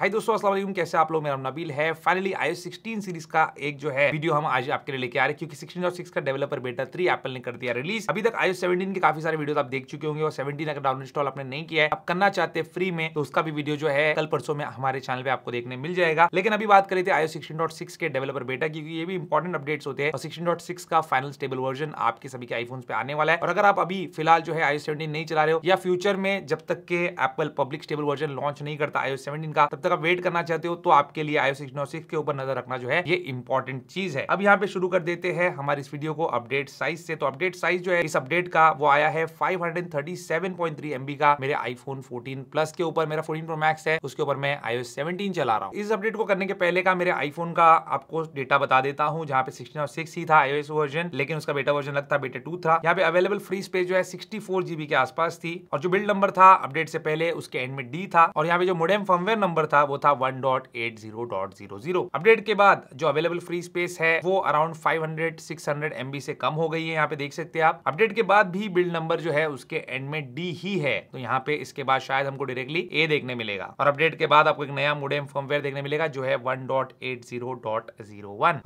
हाय दोस्तों अस्सलाम वालेकुम कैसे आप लोग मेरा नबील है फाइनली आई 16 सीरीज का एक जो है वीडियो हम आज आपके लिए लेके आ रहे हैं क्योंकि 16 और 6 का डेवलपर बेटा 3 एप्पल ने कर दिया रिलीज अभी तक आई 17 के काफी सारे वीडियो आप देख चुके होंगे और 17 अगर डाउन इंस्टॉल आपने नहीं किया है आप करना चाहते हैं फ्री में तो उसका भी वीडियो जो है कल परसों में हमारे चैनल पे आपको देखने मिल जाएगा लेकिन अभी बात करें सिक्सटीन डॉट सिक्स के डेवलपर बेटा क्योंकि ये भी इंपॉर्टेंट अपडेट्स होते हैं और सिक्सटीन का फाइनल स्टेबल वर्जन आपके सभी के आईफोन पे आने वाला है और अगर आप अभी फिलहाल जो है सेवेंटीन नहीं चला रहे हो या फ्यूचर में जब तक के Apple public stable version launch नहीं करता आयो सेवेंटीन का तक आप वेट करना चाहते हो तो आपके लिए आयो सिक्स के ऊपर नजर रखना जो है ये इंपॉर्टेंट चीज है अब यहाँ पे शुरू कर देते हैं हमारे इस वीडियो को अपडेट साइज से तो अपडेट साइज जो है इस अपडेट का वो आया है 537.3 एमबी का मेरे आईफोन 14 प्लस के ऊपर मेरा 14 प्रो मैक्स है उसके ऊपर मैं iOS 17 चला रहा हूँ इस अपडेट को करने के पहले का मेरे आईफोन का आपको डेटा बता देता हूँ जहाँ पे सिक्सटी और सिक्स ही था iOS वर्जन लेकिन उसका बेटा वर्जन लगता बेटा टू था यहाँ पे अवेलेबल फ्री स्पेस जो है सिक्सटी के आसपास थी और जो बिल्ड नंबर था अपडेट से पहले उसके एंड में डी था और यहाँ पे जो मोडेम फर्मवेयर नंबर था था वो था 1.80.00 अपडेट के बाद जो अवेलेबल फ्री स्पेस है वो अराउंड 500 600 एमबी से कम हो गई है यहाँ पे देख सकते हैं आप अपडेट के बाद भी बिल्ड नंबर जो है उसके एंड में डी ही है तो यहाँ पे इसके बाद शायद हमको डायरेक्टली ए देखने मिलेगा और अपडेट के बाद आपको एक नया मोडेम फॉर्मवेयर देखने मिलेगा जो है वन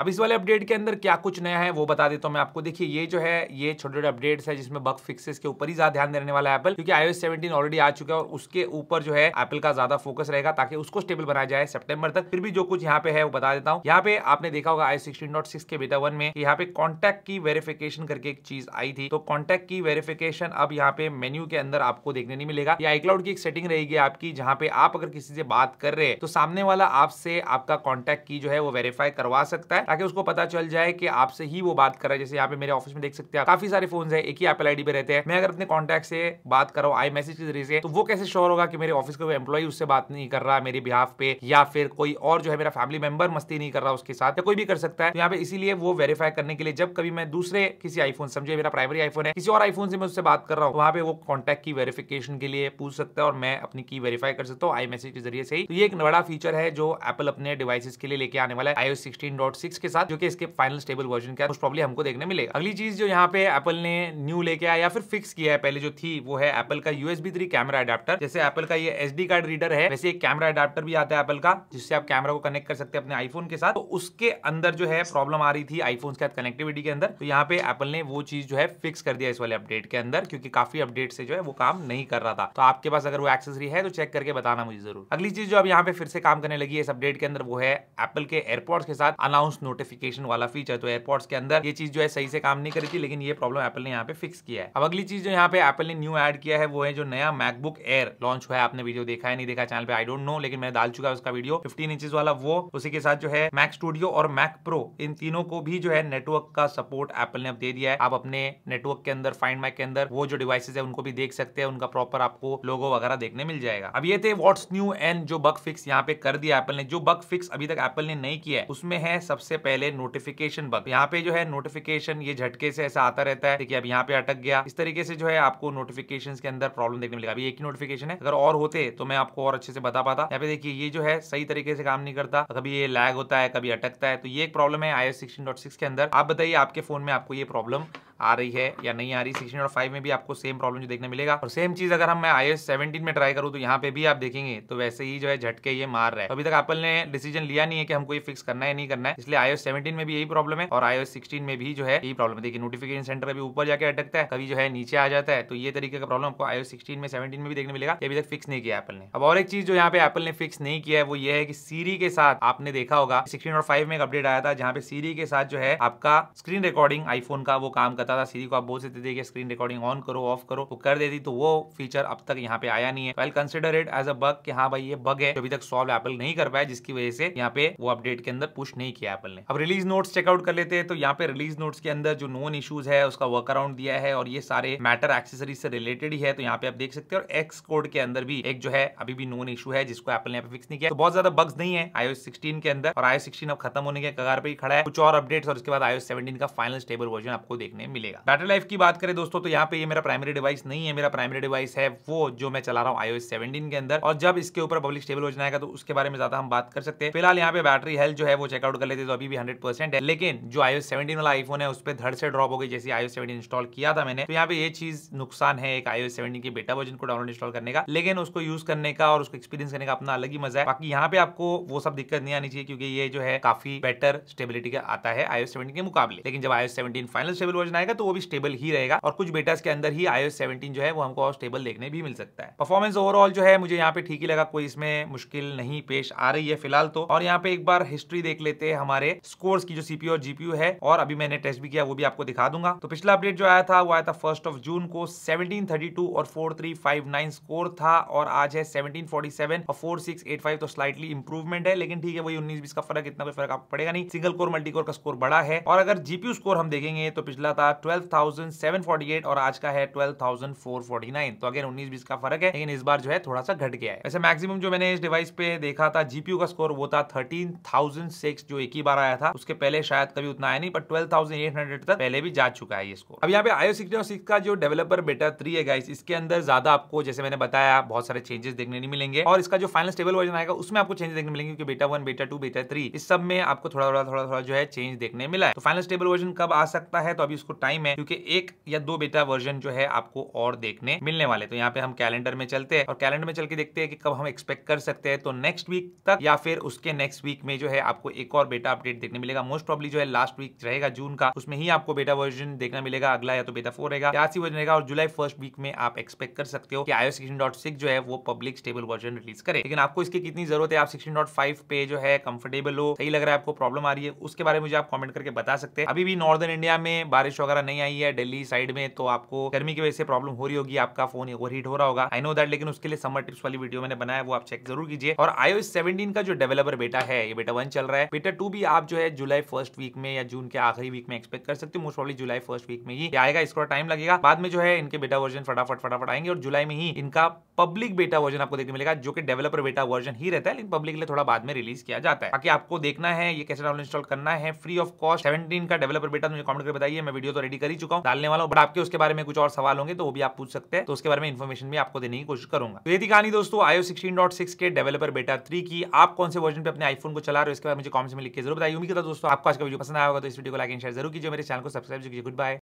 अब इस वाले अपडेट के अंदर क्या कुछ नया है वो बता देता हूँ मैं आपको देखिए ये जो है ये छोटे छोटे अपडेट है जिसमें बग फिक्सेस के ऊपर ही ज्यादा ध्यान देने वाला है एप्पल क्योंकि आईओएस सेवेंटीन ऑलरेडी आ चुका है और उसके ऊपर जो है एप्पल का ज्यादा फोकस रहेगा ताकि उसको स्टेबल बनाया जाए सेप्टेम्बर तक फिर भी जो कुछ यहाँ पे है वो बता देता हूँ यहाँ पे आपने देखा होगा आई सिक्सटीन नॉट सिक्स के बेटा वन में यहाँ पे कॉन्टैक्ट की वेरिफिकेशन करके एक चीज आई थी तो कॉन्टैक्ट की वेरिफिकेशन अब यहाँ पे मेन्यू के अंदर आपको देखने नहीं मिलेगा ये आईक्लाउड की एक सेटिंग रहेगी आपकी जहाँ पे आप अगर किसी से बात कर रहे हैं तो सामने वाला आपसे आपका कॉन्टैक्ट की जो है वो वेरीफाई करवा सकता है ताकि उसको पता चल जाए कि आपसे ही वो बात कर रहा है जैसे यहाँ पे मेरे ऑफिस में देख सकते हैं काफी सारे फोन है एक ही एपल आई पे रहते हैं मैं अगर अपने कॉन्टैक्ट से बात करो आई मैसेज के जरिए तो वो कैसे श्योर होगा कि मेरे ऑफिस का एम्प्लॉय उससे बात नहीं कर रहा मेरी बिहाफ पे या फिर कोई और जो है मेरा फैमिली मेंबर मस्ती नहीं कर रहा उसके साथ या कोई भी कर सकता है तो यहाँ पे इसीलिए वो वेरीफाई करने के लिए जब कभी मैं दूसरे किसी आईफोन समझे मेरा प्राइमरी आईफोन है किसी और आईफोन से मैं उससे बात कर रहा हूँ वहाँ पे वो कॉन्टैक्ट की वेरिफिकेशन के लिए पूछ सकता है और मैं अपनी की वेरीफाई कर सकता हूँ आई मैसेज के जरिए से ही तो ये एक बड़ा फीचर है जो एप्पल अपने डिवाइसेस के लिए लेके आने वाला है आईओ 16.6 के साथ जो कि इसके फाइनल स्टेबल वर्जन का मोस्ट प्रॉब्लम हमको देखने मिलेगा अगली चीज जो यहाँ पे एप्पल ने न्यू लेके आया या फिर फिक्स किया है पहले जो थी वो है एप्पल का यूएसबी थ्री कैमरा अडेप्टर जैसे एप्पल का ये एस कार्ड रीडर है वैसे एक कैमरा अडेप्टर एडाप्टर भी आता है एप्पल का जिससे आप कैमरा को कनेक्ट कर सकते हैं अपने आईफोन के साथ तो उसके अंदर जो है प्रॉब्लम आ रही थी आईफोन के साथ कनेक्टिविटी के अंदर तो यहाँ पे एप्पल ने वो चीज जो है फिक्स कर दिया इस वाले अपडेट के अंदर क्योंकि काफी अपडेट से जो है वो काम नहीं कर रहा था तो आपके पास अगर वो एक्सेसरी है तो चेक करके बताना मुझे जरूर अगली चीज जो अब यहाँ पे फिर से काम करने लगी है इस अपडेट के अंदर वो है एप्पल के एयरपोर्ट्स के साथ अनाउंस नोटिफिकेशन वाला फीचर तो एयरपोर्ट्स के अंदर ये चीज जो है सही से काम नहीं करी थी लेकिन ये प्रॉब्लम एप्पल ने यहाँ पे फिक्स किया है अब अगली चीज जो यहाँ पे एप्पल ने न्यू एड किया है वो है जो नया मैकबुक एयर लॉन्च हुआ है आपने वीडियो देखा है नहीं देखा चैनल पे आई डोंट नो लेकिन मैं डाल चुका उसका वीडियो फिफ्टीन इंचज वाला वो उसी के साथ जो है मैक स्टूडियो और मैक प्रो इन तीनों को भी जो है नेटवर्क का सपोर्ट एप्पल ने अब दे दिया है आप अपने नेटवर्क के अंदर फाइंड माइक के अंदर वो जो डिवाइसेज है उनको भी देख सकते हैं उनका प्रॉपर आपको लोगो वगैरह देखने मिल जाएगा अब ये थे व्हाट्स न्यू एंड जो बग फिक्स यहाँ पे कर दिया एप्पल ने जो बग फिक्स अभी तक एप्पल ने नहीं किया है उसमें है सबसे पहले नोटिफिकेशन बग यहाँ पे जो है नोटिफिकेशन ये झटके से ऐसा आता रहता है देखिए अब यहाँ पे अटक गया इस तरीके से जो है आपको नोटिफिकेशन के अंदर प्रॉब्लम देखने मिलेगा अभी एक ही नोटिफिकेशन है अगर और होते तो मैं आपको और अच्छे से बता पाता यहाँ पे देखिए ये जो है सही तरीके से काम नहीं करता कभी ये लैग होता है कभी अटकता है तो ये एक प्रॉब्लम है आई एस के अंदर आप बताइए आपके फोन में आपको ये प्रॉब्लम आ रही है या नहीं आ रही सिक्सटीन और फाइव में भी आपको सेम प्रॉब्लम जो देखने मिलेगा और सेम चीज अगर हम मैं आई एस में ट्राई करूँ तो यहाँ पे भी आप देखेंगे तो वैसे ही जो है झटके ये मार रहा है अभी तक एप्पल ने डिसीजन लिया नहीं है कि हमको ये फिक्स करना है नहीं करना है इसलिए आई एस में भी यही प्रॉब्लम है और आई एस में भी जो है यही प्रॉब्लम है देखिए नोटिफिकेशन सेंटर भी ऊपर जाकर अटकता है कभी जो है नीचे आ जाता है तो ये तरीके का प्रॉब्लम आपको आई एस में सेवेंटीन में भी देखने मिलेगा अभी तक फिक्स नहीं किया एप्पल ने अब और एक चीज जो यहाँ पे एप्पल ने फिक्स नहीं किया है वो ये है कि सीरी के साथ आपने देखा होगा सिक्सटीन और फाइव में एक अपडेट आया था जहाँ पे सीरी के साथ जो है आपका स्क्रीन रिकॉर्डिंग आईफोन का वो काम करता बताता था सीधी को आप बोल सकते थे कि स्क्रीन रिकॉर्डिंग ऑन करो ऑफ करो तो कर देती तो वो फीचर अब तक यहाँ पे आया नहीं है well consider it as a bug कि हाँ भाई ये बग है जो अभी तक सॉल्व एपल नहीं कर पाया जिसकी वजह से यहाँ पे वो अपडेट के अंदर पुश नहीं किया एपल ने अब रिलीज नोट्स चेकआउट कर लेते हैं तो यहाँ पे रिलीज नोट्स के अंदर जो नोन इशूज है उसका वर्क अराउंड दिया है और ये सारे मैटर एक्सेसरी से रिलेटेड ही है तो यहाँ पे आप देख सकते हैं और एक्स कोड के अंदर भी एक जो है अभी भी नोन इशू है जिसको एपल ने यहाँ पे फिक्स नहीं किया तो बहुत ज्यादा बग्स नहीं है आईओएस सिक्सटीन के अंदर और आईओएस सिक्सटीन अब खत्म होने के कगार पर ही खड़ा है कुछ और अपडेट्स और उसके बाद आईओएस सेवेंटीन का फाइनल स्टेबल वर्जन आपको देखने मिले मिलेगा बैटरी लाइफ की बात करें दोस्तों तो यहाँ पे ये मेरा प्राइमरी डिवाइस नहीं है मेरा प्राइमरी डिवाइस है वो जो मैं चला रहा हूँ आईओ 17 के अंदर और जब इसके ऊपर पब्लिक स्टेबल हो जाएगा तो उसके बारे में ज्यादा हम बात कर सकते हैं फिलहाल यहाँ पे बैटरी हेल्थ जो है वो चेकआउट कर लेते तो अभी भी हंड्रेड है लेकिन जो आईओएस सेवेंटीन वाला आईफोन है उस पर धड़ से ड्रॉप हो गई जैसे आईओएस सेवेंटीन इंस्टॉल किया था मैंने तो यहाँ पे ये चीज नुकसान है एक आईओएस सेवेंटी के बेटा वर्जन को डाउनलोड इंस्टॉल करने का लेकिन उसको यूज करने का और उसको एक्सपीरियंस करने का अपना अलग ही मजा है बाकी यहाँ पे आपको वो सब दिक्कत नहीं आनी चाहिए क्योंकि ये जो है काफी बेटर स्टेबिलिटी का आता है आईओएस सेवेंटी के मुकाबले लेकिन जब iOS seventeen final stable version आएगा जाएगा तो वो भी स्टेबल ही रहेगा और कुछ बेटा के अंदर ही आयो सेवेंटीन जो है वो हमको और स्टेबल देखने भी मिल सकता है परफॉर्मेंस ओवरऑल जो है मुझे यहाँ पे ठीक ही लगा कोई इसमें मुश्किल नहीं पेश आ रही है फिलहाल तो और यहाँ पे एक बार हिस्ट्री देख लेते हैं हमारे स्कोर्स की जो सीपीयू और जीपीयू है और अभी मैंने टेस्ट भी किया वो भी आपको दिखा दूंगा तो पिछला अपडेट जो आया था वो आया था फर्स्ट ऑफ जून को 1732 और 4359 स्कोर था और आज है 1747 और 4685 तो स्लाइटली इंप्रूवमेंट है लेकिन ठीक है वही उन्नीस बीस का फर्क इतना कोई फर्क आपको पड़ेगा नहीं सिंगल कोर मल्टी कोर का स्कोर बड़ा है और अगर जीपीयू स्कोर हम देखेंगे तो पिछला था 12,748 और आज का है 12,449 तो अगेन 19 बीस का फर्क है लेकिन इस बार जो है थोड़ा सा घट गया है वैसे मैक्सिमम जो मैंने इस डिवाइस पे देखा था जीपीयू का स्कोर वो था 13,006 जो एक ही बार आया था उसके पहले शायद कभी उतना आया नहीं पर 12,800 तक पहले भी जा चुका है ये स्कोर अब यहाँ पे आयो सिक्स का जो डेवलपर बेटा थ्री है गाइस इसके अंदर ज्यादा आपको जैसे मैंने बताया बहुत सारे चेंजेस देखने नहीं मिलेंगे और इसका जो फाइनल स्टेबल वर्जन आएगा उसमें आपको चेंज देखने मिलेंगे क्योंकि बेटा वन बेटा टू बेटा थ्री इस सब में आपको थोड़ा थोड़ा थोड़ा थोड़ा जो है चेंज देखने मिला है तो फाइनल स्टेबल वर्जन कब आ सकता है तो अभी उसको टाइम टाइम है क्योंकि एक या दो बेटा वर्जन जो है आपको और देखने मिलने वाले तो यहाँ पे हम कैलेंडर में चलते हैं और कैलेंडर में चल के देखते हैं कि कब हम एक्सपेक्ट कर सकते हैं तो नेक्स्ट वीक तक या फिर उसके नेक्स्ट वीक में जो है आपको एक और बेटा अपडेट देखने मिलेगा मोस्ट प्रॉब्ली जो है लास्ट वीक रहेगा जून का उसमें ही आपको बेटा वर्जन देखना मिलेगा अगला या तो बेटा फोर रहेगा या सी वर्जन रहेगा और जुलाई फर्स्ट वीक में आप एक्सपेक्ट कर सकते हो कि आयो सिक्सटीन जो है वो पब्लिक स्टेबल वर्जन रिलीज करे लेकिन आपको इसकी कितनी जरूरत है आप सिक्सटीन पे जो है कंफर्टेबल हो सही लग रहा है आपको प्रॉब्लम आ रही है उसके बारे में मुझे आप कॉमेंट करके बता सकते हैं अभी भी नॉर्दर्न इंडिया में बारिश होगा वगैरह नहीं आई है दिल्ली साइड में तो आपको गर्मी की वजह से प्रॉब्लम हो रही होगी आपका फोन ओवर हो रहा होगा आई नो दैट लेकिन उसके लिए समर टिप्स वाली वीडियो मैंने बनाया वो आप चेक जरूर कीजिए और आयो 17 का जो डेवलपर बेटा है ये बेटा वन चल रहा है बेटा टू भी आप जो है जुलाई फर्स्ट वीक में या जून के आखिरी वीक में एक्सपेक्ट कर सकते हो most probably July first week में ही आएगा इसका टाइम लगेगा बाद में जो है इनके बेटा वर्जन फटाफट फटाफट आएंगे और जुलाई में ही इनका पब्लिक बेटा वर्जन आपको देखने मिलेगा जो कि डेवलपर बेटा वर्जन ही रहता है लेकिन पब्लिक लिए थोड़ा बाद में रिलीज किया जाता है बाकी आपको देखना है ये कैसे डाउनलोड इंस्टॉल करना है फ्री ऑफ कॉस्ट 17 का डेवलपर बेटा मुझे कमेंट कर बताइए मैं वीडियो तो तो रेडी कर ही चुका हूँ डालने वाला हूँ बट आपके उसके बारे में कुछ और सवाल होंगे तो वो भी आप पूछ सकते हैं तो उसके बारे में इन्फॉर्मेशन भी आपको देने की कोशिश करूंगा तो ये थी कहानी दोस्तों आयो सिक्सटीन डॉट सिक्स के डेवलपर बेटा थ्री की आप कौन से वर्जन पे अपने आईफोन को चला रहे हो इसके बारे में मुझे कॉमेंट्स में लिख के जरूर बताइए उम्मीद करता दोस्तों आपको आज का वीडियो पसंद आया होगा तो इस वीडियो को लाइक एंड शेयर जरूर कीजिए मेरे चैनल को सब्सक्राइब कीजिए गुड बाय